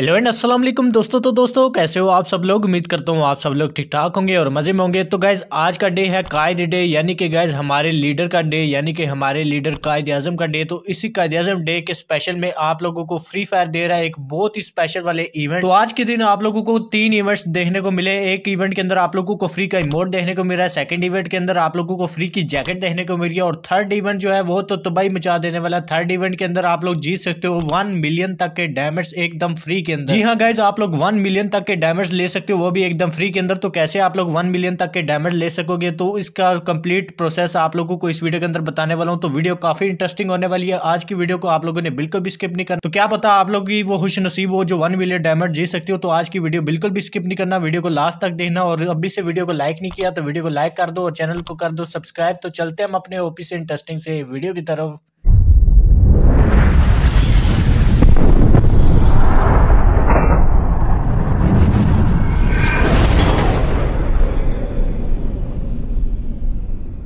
hello and अस्सलाम वालेकुम दोस्तों तो दोस्तों कैसे हो आप सब लोग उम्मीद करता हूँ आप सब लोग ठीक ठाक होंगे और मज़े में होंगे तो गैज़ आज का डे है कायद डे यानी कि गैज़ हमारे लीडर का डे यानी कि हमारे लीडर कायद अजम का डे तो इसी कायद अजम डे के स्पेशल में आप लोगों को फ्री फायर दे रहा है एक बहुत ही स्पेशल वाले इवेंट तो आज के दिन आप लोगों को तीन इवेंट्स देखने को मिले एक इवेंट के अंदर आप लोगों को फ्री का इमोट देखने को मिल रहा है सेकेंड इवेंट के अंदर आप लोगों को फ्री की जैकेट देखने को मिल रही है और थर्ड इवेंट जो है वो तो तबाही मचा देने वाला थर्ड इवेंट के अंदर आप लोग जीत सकते हो वन मिलियन तक के डैमेज एकदम फ्री के अंदर जी हाँ गाइज आप लोग वन मिलियन तक के डैमेज ले सकते हो वो भी एकदम फ्री के अंदर तो कैसे आप लोग वन मिलियन तक के डैमेज ले सकोगे तो इसका कंप्लीट प्रोसेस आप लोगों को इस वीडियो के अंदर बताने वाला हूँ तो वीडियो काफी इंटरेस्टिंग होने वाली है आज की वीडियो को आप लोगों ने बिल्कुल भी स्किप नहीं करना तो क्या पता आप लोग की वो खुश नसीब हो जो वन मिलियन डैमेज जी सकते हो तो आज की वीडियो बिल्कुल भी स्किप नहीं करना वीडियो को लास्ट तक देखना और अभी से वीडियो को लाइक नहीं किया तो वीडियो को लाइक कर दो और चैनल को कर दो सब्सक्राइब तो चलते हम अपने ऑफिस इंटरेस्टिंग से वीडियो की तरफ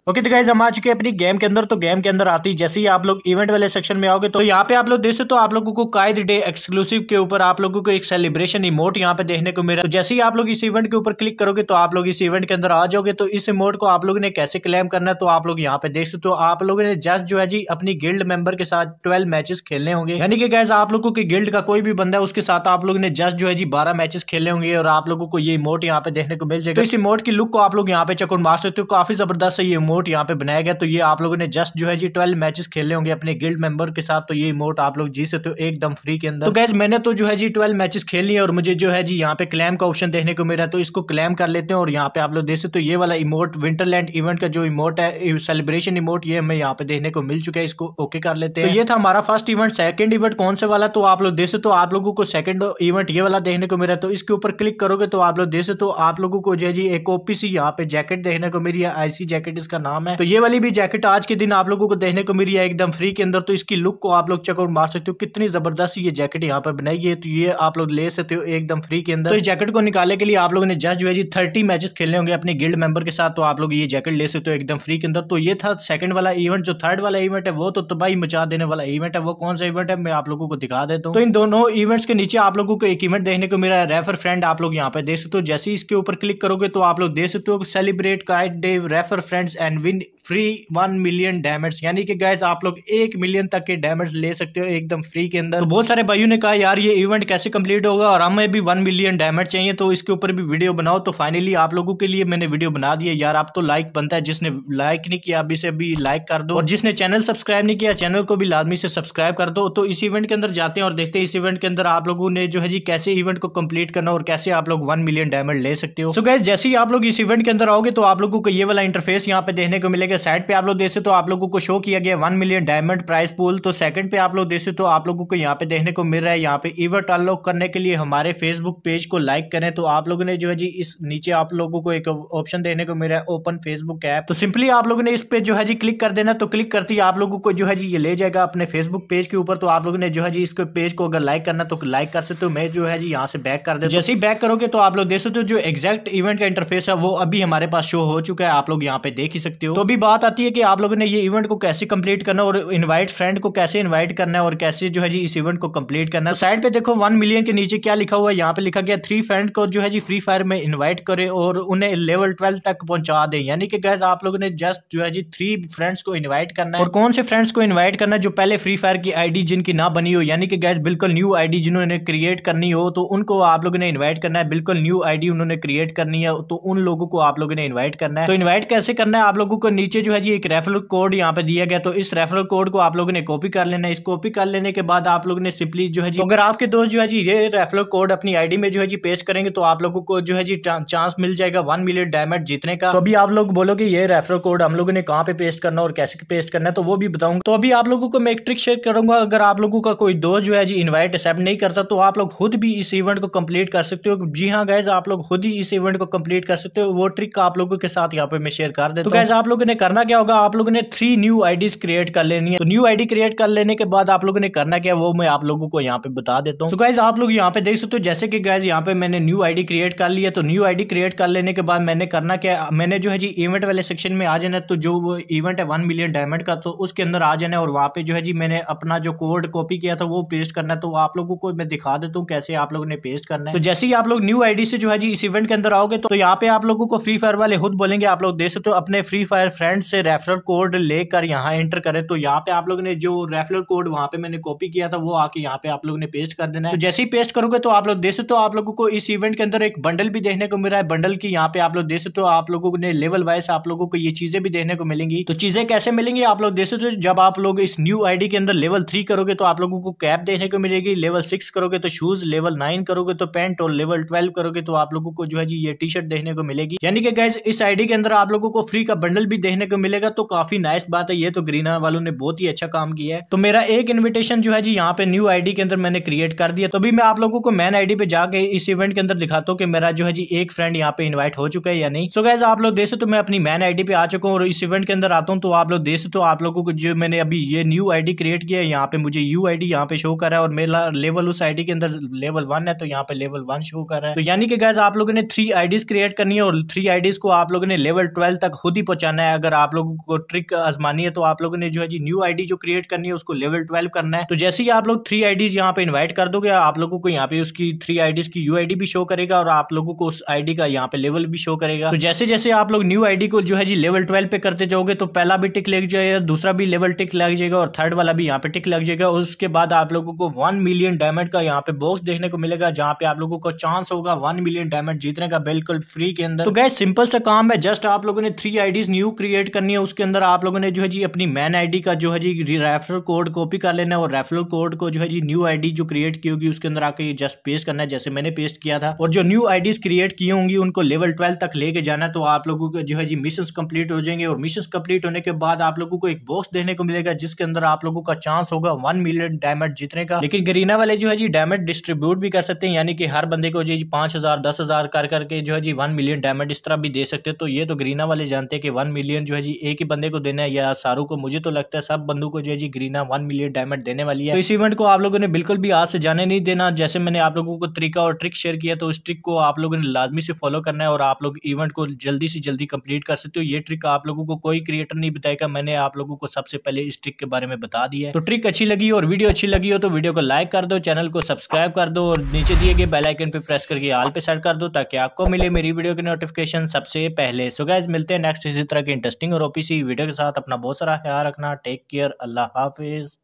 ओके तो गाइज हम आ चुके हैं अपनी गेम के अंदर तो गेम के अंदर आती जैसे ही आप लोग इवेंट वाले सेक्शन में आओगे तो यहाँ पे आप लोग देख सकते हो तो आप लोगों को कायद डे एक्सक्लूसिव के ऊपर आप लोगों को एक सेलिब्रेशन इमोट यहाँ पे देखने को मिला तो जैसे ही आप लोग इस इवेंट के ऊपर क्लिक करोगे तो आप लोग इस इवेंट के अंदर आ जाओगे तो इस इमोट को आप लोगों ने कैसे क्लेम करना है तो आप लोग यहाँ पे देख सकते हो आप लोगों ने जस्ट जो है जी अपनी गिल्ड मेंबर के साथ ट्वेल्व मैचेस खेलने होंगे यानी कि गैस आप लोगों के गिल्ड का कोई भी बंदा है उसके साथ आप लोगों ने जस्ट जो है जी बारह मैचेस खेले होंगे और आप लोगों को ये इमोट यहाँ पे देखने को मिल जाएगा तो इस इमोट की लुक को आप लोग यहाँ पे चकुर मार सकते हो काफी जबरदस्त है ये इमोट इमोट यहाँ पे बनाया गया तो ये आप लोगों ने जस्ट जो है जी ट्वेल्व मैचेस खेलने होंगे अपने गिल्ड मेंबर के साथ तो ये इमोट आप लोग जीत सकते हो एकदम फ्री के अंदर तो गैस मैंने तो जो है जी ट्वेल्व मैचेस खेल लिया और मुझे जो है जी यहाँ पे क्लेम का ऑप्शन देखने को मिला तो इसको क्लेम कर लेते हैं और यहाँ पे आप लोग देख सकते हो ये वाला इमोट विंटरलैंड इवेंट का जो इमोट है सेलिब्रेशन इमोट ये हमें यहाँ पे देखने को मिल चुका है इसको ओके कर लेते हैं तो ये था हमारा फर्स्ट इवेंट सेकंड इवेंट कौन से वाला तो आप लोग देख सकते हो आप लोगों को सेकंड इवेंट ये वाला देखने को मिला तो इसके ऊपर क्लिक करोगे तो आप लोग देख सकते हो आप लोगों को जो है जी एक ओपीसी यहाँ पे जैकेट देखने को मिली है आईसी जैकेट इसका नाम है तो ये वाली भी जैकेट आज के दिन आप लोगों को देखने को मिली है एकदम फ्री के अंदर तो इसकी लुक को आप लोग चेकआउट मार सकते हो कितनी जबरदस्त ये जैकेट यहाँ पर बनाई है तो ये आप लोग ले सकते हो एकदम फ्री के अंदर तो इस जैकेट को निकालने के लिए आप लोगों ने जस्ट जो है जी थर्टी मैचेस खेलने होंगे अपने गिल्ड मेंबर के साथ तो आप लोग ये जैकेट ले सकते हो एकदम फ्री के अंदर तो ये था सेकंड वाला इवेंट जो थर्ड वाला इवेंट है वो तो तबाही मचा देने वाला इवेंट है वो कौन सा इवेंट है मैं आप लोगों को दिखा देता हूँ तो इन दोनों इवेंट्स के नीचे आप लोगों को एक इवेंट देखने को मेरा रेफर फ्रेंड आप लोग यहाँ पे दे सकते हो जैसे इसके ऊपर क्लिक करोगे तो आप लोग दे सकते हो celebrate kite day refer friends and win free one million diamond यानी कि गैस आप लोग एक मिलियन तक के डैमेज ले सकते हो एकदम फ्री के अंदर तो बहुत सारे भाइयों ने कहा यार ये इवेंट कैसे कंप्लीट होगा और हमें भी वन मिलियन डैमेज चाहिए तो इसके ऊपर भी वीडियो बनाओ तो फाइनली आप लोगों के लिए मैंने वीडियो बना दिया यार आप तो लाइक बनता है जिसने लाइक नहीं किया अभी से अभी लाइक कर दो और जिसने चैनल सब्सक्राइब नहीं किया चैनल को भी लादमी से सब्सक्राइब कर दो तो इस इवेंट के अंदर जाते हैं और देखते हैं इस इवेंट के अंदर आप लोगों ने जो है जी कैसे इवेंट को कंप्लीट करना और कैसे आप लोग वन मिलियन डायमंड ले सकते हो सो गैस जैसे ही आप लोग इस इवेंट के अंदर आओगे तो आप लोगों को ये वाला इंटरफेस यहाँ पे देखने को मिलेगा के साइड पे आप लोग देख सकते हो तो आप लोगों को शो किया गया one million diamond prize pool तो सेकंड पे आप लोग देख सकते हो तो आप लोगों को यहाँ पे देखने को मिल रहा है यहाँ पे इवेंट अनलॉक करने के लिए हमारे फेसबुक पेज को लाइक करें तो आप लोगों ने जो है जी इस नीचे आप लोगों को एक ऑप्शन देखने को मिल रहा है ओपन फेसबुक ऐप तो सिंपली आप लोगों ने इस पे जो है जी क्लिक कर देना तो क्लिक करते ही आप लोगों को जो है जी ये ले जाएगा अपने फेसबुक पेज के ऊपर तो आप लोगों ने जो है जी इसके पेज को अगर लाइक करना तो लाइक कर सकते हो मैं जो है जी यहाँ से बैक कर दे जैसे ही बैक करोगे तो आप लोग देख सकते हो जो एग्जैक्ट इवेंट का इंटरफेस है वो अभी हमारे पास शो हो चुका है आप लोग यहाँ पे देख ही सकते हो तो अभी बात आती है कि आप लोगों ने ये इवेंट को कैसे कंप्लीट करना और इनवाइट फ्रेंड को कैसे इनवाइट करना है और कैसे जो है जी इस इवेंट को कंप्लीट करना है तो साइड पे देखो वन मिलियन के नीचे क्या लिखा हुआ है यहाँ पे लिखा गया थ्री फ्रेंड को जो है जी फ्री फायर में इन्वाइट करे और उन्हें लेवल ट्वेल्व तक पहुंचा दे यानी कि गैस आप लोगों ने जस्ट जो है जी थ्री फ्रेंड्स को इन्वाइट करना है और कौन से फ्रेंड्स को इन्वाइट करना है जो पहले फ्री फायर की आईडी जिनकी ना बनी हो यानी कि गैस बिल्कुल न्यू आईडी जिन्होंने क्रिएट करनी हो तो उनको आप लोगों ने इन्वाइट करना है बिल्कुल न्यू आईडी उन्होंने क्रिएट करनी है तो उन लोगों को आप लोगों ने इन्वाइट करना है तो इन्वाइट कैसे करना है आप लोगों को नीचे जो है जी एक रेफरल कोड यहाँ पे दिया गया तो इस रेफरल कोड को आप लोगों ने कॉपी कर लेना है इस कॉपी कर लेने के बाद आप लोगों ने सिंपली जो है जी तो अगर आपके दोस्त जो है जी ये रेफरल कोड अपनी आईडी में जो है जी पेश करेंगे तो आप लोगों को जो है जी चांस मिल जाएगा वन मिलियन डायमंड जीतने का तो अभी आप लोग बोलोगे ये रेफरल कोड हम लोगों ने कहाँ पे पेस्ट करना और कैसे पेस्ट करना है तो वो भी बताऊंगा तो अभी आप लोगों को मैं एक ट्रिक शेयर करूंगा अगर आप लोगों का कोई दोस्त जो है जी इन्वाइट एक्सेप्ट नहीं करता तो आप लोग खुद भी इस इवेंट को कंप्लीट कर सकते हो जी हाँ गैज आप लोग खुद ही इस इवेंट को कंप्लीट कर सकते हो वो ट्रिक आप लोगों के साथ यहाँ पे मैं शेयर कर देता तो गैस आप लोगों ने करना क्या होगा आप लोगों ने थ्री न्यू आईडीज क्रिएट कर लेनी है तो न्यू आईडी क्रिएट कर लेने के बाद आप लोगों ने करना क्या है वो मैं आप लोगों को यहाँ पे बता देता हूँ तो गाइज आप लोग यहाँ पे देख सकते हो जैसे कि गाइज यहाँ पे मैंने न्यू आईडी क्रिएट कर लिया तो न्यू आईडी क्रिएट कर लेने के बाद मैंने करना क्या मैंने जो है जी इवेंट वाले सेक्शन में आ जाना तो जो इवेंट है वन मिलियन डायमंड का तो उसके अंदर आ जाना और वहाँ पे जो है जी मैंने अपना जो कोड कॉपी किया था वो पेस्ट करना है तो आप लोगों को मैं दिखा देता हूँ कैसे आप लोगों ने पेस्ट करना है तो जैसे ही आप लोग न्यू आईडी से जो है जी इस इवेंट के अंदर आओगे तो यहाँ पे आप लोगों को फ्री फायर वाले खुद बोलेंगे आप लोग देख सकते हो अपने फ्री फायर फ्रेंड फ्रेंड से रेफरल कोड लेकर यहाँ एंटर करें तो यहाँ पे आप लोग ने जो रेफरल कोड वहाँ पे मैंने कॉपी किया था वो आके यहाँ पे आप लोग ने पेस्ट कर देना है तो जैसे ही पेस्ट करोगे तो आप लोग दे सकते हो आप लोगों को इस इवेंट के अंदर एक बंडल भी देखने को मिल रहा है बंडल की यहाँ पे आप लोग दे सकते हो आप लोगों ने लेवल वाइज आप लोगों को ये चीजें भी देखने को मिलेंगी तो चीजें कैसे मिलेंगी आप लोग दे सकते हो जब आप लोग इस न्यू आईडी के अंदर लेवल थ्री करोगे तो आप लोगों को कैप देखने को मिलेगी लेवल सिक्स करोगे तो शूज लेवल नाइन करोगे तो पेंट और लेवल ट्वेल्व करोगे तो आप लोगों को जो है जी ये टी शर्ट देखने को मिलेगी यानी कि गैस इस आईडी के अंदर आप लोगों को फ्री का बंडल भी देखने देखने को मिलेगा तो काफी नाइस बात है ये तो ग्रीन वालों ने बहुत ही अच्छा काम किया है तो मेरा एक इन्विटेशन जो है जी यहाँ पे न्यू आईडी के अंदर मैंने क्रिएट कर दिया तो अभी मैं आप लोगों को मैन आईडी पे जाके इस इवेंट के अंदर दिखाता हूँ कि मेरा जो है जी एक फ्रेंड यहाँ पे इन्वाइट हो चुका है या नहीं सो गैस आप लोग देख सकते मैं अपनी मैन आई पे आ चुका हूँ और इस इवेंट के अंदर आता हूँ तो आप लोग देख सकते आप लोगों को जो मैंने अभी ये न्यू आई क्रिएट किया है यहाँ पे मुझे यू आई डी यहाँ पे शो करा है और मेरा लेवल उस आई के अंदर लेवल वन है तो यहाँ पे लेवल वन शो कर रहा है तो यानी कि गैस आप लोगों ने थ्री आईडीज क्रिएट करनी है और थ्री आईडीज को आप लोगों ने लेवल ट्वेल्व तक खुद ही पहुंचाना है अगर अगर आप लोगों को ट्रिक आजमानी है तो आप लोगों ने जो है जी न्यू आईडी जो क्रिएट करनी है उसको लेवल ट्वेल्व करना है तो जैसे ही आप लोग थ्री आईडीज यहाँ पे इन्वाइट कर दोगे आप लोगों को यहाँ पे उसकी थ्री आईडीज की यू भी शो करेगा और आप लोगों को उस आईडी का यहाँ पे लेवल भी शो करेगा तो जैसे जैसे आप लोग न्यू आईडी को जो है जी लेवल ट्वेल्व पे करते जाओगे तो पहला भी टिक लग जाएगा दूसरा भी लेवल टिक लग जाएगा और थर्ड वाला भी यहाँ पे टिक लग जाएगा उसके बाद आप लोगों को वन मिलियन डायमंड का यहाँ पे बॉक्स देखने को मिलेगा जहाँ पे आप लोगों को चांस होगा वन मिलियन डायमंड जीतने का बिल्कुल फ्री के अंदर तो गए सिंपल सा काम है जस्ट आप लोगों ने three IDs new create create करनी है उसके अंदर आप लोगों ने जो है जी अपनी मैन आईडी का जो है जी रेफरल कोड कॉपी कर लेना है और रेफरल कोड को जो है जी न्यू आईडी जो क्रिएट की होगी उसके अंदर आकर ये जस्ट पेस्ट करना है जैसे मैंने पेस्ट किया था और जो न्यू आईडी क्रिएट की होंगी उनको लेवल ट्वेल्व तक लेके जाना है तो आप लोगों के जो है जी मिशन कंप्लीट हो जाएंगे और मिशन कंप्लीट होने के बाद आप लोगों को एक बॉक्स देने को मिलेगा जिसके अंदर आप लोगों का चांस होगा वन मिलियन डायमंड जीतने का लेकिन गरीना वाले जो है जी डायमंड डिस्ट्रीब्यूट भी कर सकते हैं यानी कि हर बंदे को जो जी पांच हजार दस हजार कर करके जो है जी वन मिलियन डायमंड इस तरह भी दे सकते हैं तो ये तो गरीना वाले जानते हैं कि वन मिलियन जो है जी एक ही बंदे को देना है या सारू को मुझे तो लगता है सब बंदों को जो है जी ग्रीना वन मिलियन डायमंड देने वाली है तो इस इवेंट को आप लोगों ने बिल्कुल भी आज से जाने नहीं देना जैसे मैंने आप लोगों को तरीका और ट्रिक शेयर किया तो उस ट्रिक को आप लोगों ने लाजमी से फॉलो करना है और आप लोग इवेंट को जल्दी से जल्दी कंप्लीट कर सकते हो ये ट्रिक आप लोगों को कोई क्रिएटर नहीं बताएगा मैंने आप लोगों को सबसे पहले इस ट्रिक के बारे में बता दिया तो ट्रिक अच्छी लगी और वीडियो अच्छी लगी हो तो वीडियो को लाइक कर दो चैनल को सब्सक्राइब कर दो और नीचे दिए गए बेलाइकन पर प्रेस करके आल पे सेट कर दो ताकि आपको मिले मेरी वीडियो की नोटिफिकेशन सबसे पहले सो गैज मिलते हैं नेक्स्ट इसी तरह के इंटरेस्ट इंटरेस्टिंग और ओपीसी वीडियो के साथ अपना बहुत सारा ख्याल रखना टेक केयर अल्लाह हाफिज़